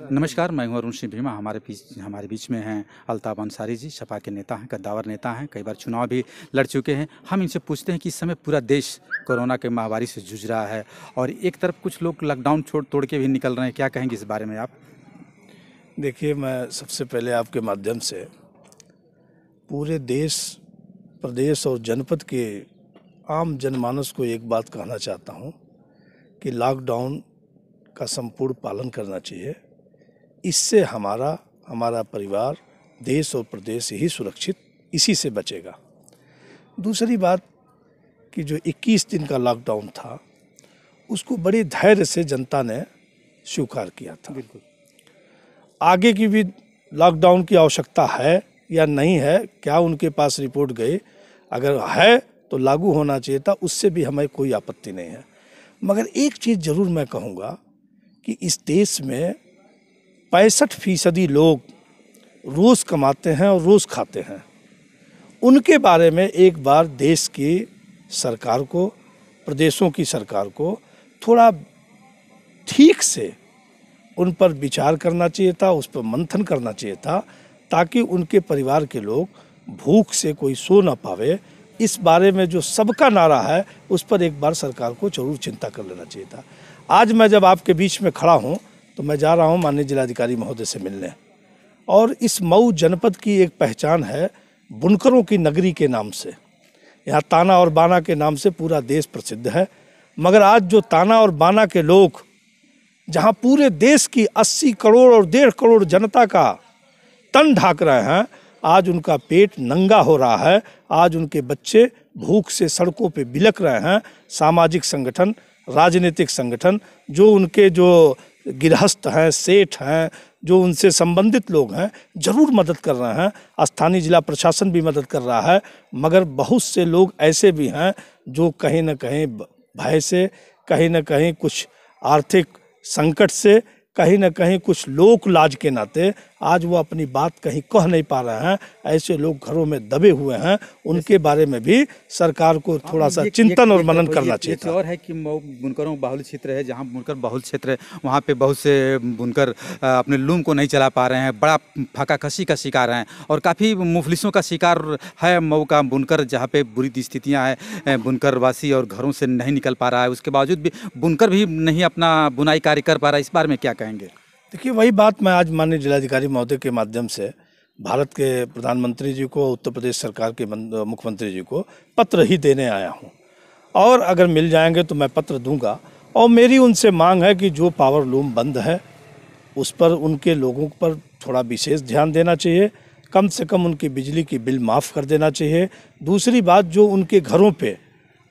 नमस्कार मैं हूं अरुण सिंह भीमा हमारे बीच हमारे बीच में हैं अल्ताफ अंसारी जी सपा के नेता हैं कद्दावर नेता हैं कई बार चुनाव भी लड़ चुके हैं हम इनसे पूछते हैं कि इस समय पूरा देश कोरोना के महामारी से जूझ रहा है और एक तरफ कुछ लोग लॉकडाउन छोड़ तोड़ के भी निकल रहे हैं क्या कहेंगे इस बारे में आप देखिए मैं सबसे पहले आपके माध्यम से पूरे देश प्रदेश और जनपद के आम जनमानस को एक बात कहना चाहता हूँ कि लॉकडाउन का संपूर्ण पालन करना चाहिए इससे हमारा हमारा परिवार देश और प्रदेश ही सुरक्षित इसी से बचेगा दूसरी बात कि जो 21 दिन का लॉकडाउन था उसको बड़े धैर्य से जनता ने स्वीकार किया था बिल्कुल आगे की भी लॉकडाउन की आवश्यकता है या नहीं है क्या उनके पास रिपोर्ट गई अगर है तो लागू होना चाहिए था उससे भी हमें कोई आपत्ति नहीं है मगर एक चीज़ ज़रूर मैं कहूँगा कि इस देश में पैंसठ फीसदी लोग रोज़ कमाते हैं और रोज़ खाते हैं उनके बारे में एक बार देश की सरकार को प्रदेशों की सरकार को थोड़ा ठीक से उन पर विचार करना चाहिए था उस पर मंथन करना चाहिए था ताकि उनके परिवार के लोग भूख से कोई सो ना पावे इस बारे में जो सबका नारा है उस पर एक बार सरकार को जरूर चिंता कर लेना चाहिए था आज मैं जब आपके बीच में खड़ा हूँ तो मैं जा रहा हूँ माननीय जिलाधिकारी महोदय से मिलने और इस मऊ जनपद की एक पहचान है बुनकरों की नगरी के नाम से यहाँ ताना और बाना के नाम से पूरा देश प्रसिद्ध है मगर आज जो ताना और बाना के लोग जहाँ पूरे देश की 80 करोड़ और डेढ़ करोड़ जनता का तन ढाक रहे हैं आज उनका पेट नंगा हो रहा है आज उनके बच्चे भूख से सड़कों पे बिलक रहे हैं सामाजिक संगठन राजनीतिक संगठन जो उनके जो गृहस्थ हैं सेठ हैं जो उनसे संबंधित लोग हैं ज़रूर मदद कर रहे हैं स्थानीय जिला प्रशासन भी मदद कर रहा है मगर बहुत से लोग ऐसे भी हैं जो कहीं ना कहीं भय से कहीं ना कहीं कुछ आर्थिक संकट से कहीं ना कहीं कुछ लोक लाज के नाते आज वो अपनी बात कहीं कह नहीं पा रहे हैं ऐसे लोग घरों में दबे हुए हैं उनके बारे में भी सरकार को हाँ, थोड़ा सा चिंतन और मनन करना चाहिए और है कि बुनकरों बाहुल क्षेत्र है जहाँ बुनकर बाहुल क्षेत्र है वहाँ पे बहुत से बुनकर अपने लूम को नहीं चला पा रहे हैं बड़ा फाका खसी का शिकार हैं और काफ़ी मुफलिसों का शिकार है मऊ का बुनकर जहाँ पे बुरी स्थितियाँ हैं बुनकर वासी और घरों से नहीं निकल पा रहा है उसके बावजूद भी बुनकर भी नहीं अपना बुनाई कार्य कर पा रहा है इस बारे में क्या कहेंगे देखिए वही बात मैं आज माननीय जिलाधिकारी महोदय के माध्यम से भारत के प्रधानमंत्री जी को उत्तर प्रदेश सरकार के मुख्यमंत्री जी को पत्र ही देने आया हूँ और अगर मिल जाएंगे तो मैं पत्र दूंगा और मेरी उनसे मांग है कि जो पावर लूम बंद है उस पर उनके लोगों पर थोड़ा विशेष ध्यान देना चाहिए कम से कम उनकी बिजली की बिल माफ़ कर देना चाहिए दूसरी बात जो उनके घरों पर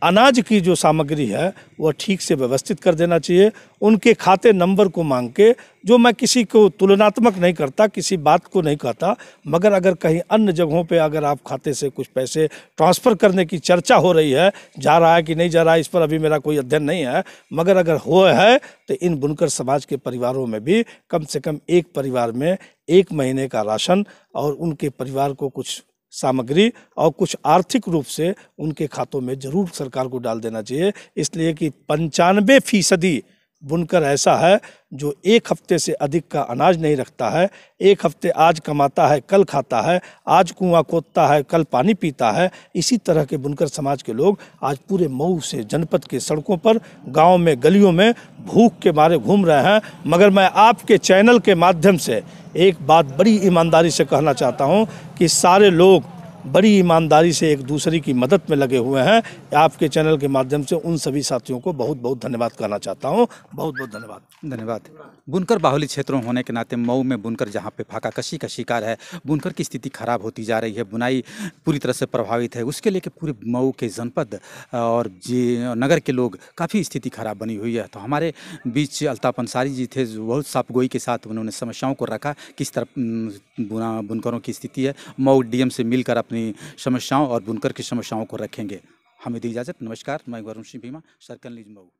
अनाज की जो सामग्री है वह ठीक से व्यवस्थित कर देना चाहिए उनके खाते नंबर को मांग के जो मैं किसी को तुलनात्मक नहीं करता किसी बात को नहीं कहता मगर अगर कहीं अन्य जगहों पे अगर आप खाते से कुछ पैसे ट्रांसफ़र करने की चर्चा हो रही है जा रहा है कि नहीं जा रहा है इस पर अभी मेरा कोई अध्ययन नहीं है मगर अगर हो है तो इन बुनकर समाज के परिवारों में भी कम से कम एक परिवार में एक महीने का राशन और उनके परिवार को कुछ सामग्री और कुछ आर्थिक रूप से उनके खातों में ज़रूर सरकार को डाल देना चाहिए इसलिए कि पंचानवे फीसदी बुनकर ऐसा है जो एक हफ्ते से अधिक का अनाज नहीं रखता है एक हफ्ते आज कमाता है कल खाता है आज कुआं खोदता है कल पानी पीता है इसी तरह के बुनकर समाज के लोग आज पूरे मऊ से जनपद के सड़कों पर गांव में गलियों में भूख के मारे घूम रहे हैं मगर मैं आपके चैनल के माध्यम से एक बात बड़ी ईमानदारी से कहना चाहता हूँ कि सारे लोग बड़ी ईमानदारी से एक दूसरे की मदद में लगे हुए हैं आपके चैनल के माध्यम से उन सभी साथियों को बहुत बहुत धन्यवाद करना चाहता हूँ बहुत बहुत धन्यवाद धन्यवाद बुनकर बाहुली क्षेत्रों होने के नाते मऊ में बुनकर जहाँ पे फाका कशी का शिकार है बुनकर की स्थिति खराब होती जा रही है बुनाई पूरी तरह से प्रभावित है उसके लेके पूरे मऊ के जनपद और जी नगर के लोग काफ़ी स्थिति खराब बनी हुई है तो हमारे बीच अल्ताफ अंसारी जी थे बहुत साफगोई के साथ उन्होंने समस्याओं को रखा किस तरह बुनकरों की स्थिति है मऊ डीएम से मिलकर अपनी समस्याओं और बुनकर की समस्याओं को रखेंगे हमें दी इजाज़त नमस्कार मैं वरुण सिंह भीमा सर्कल निज मऊ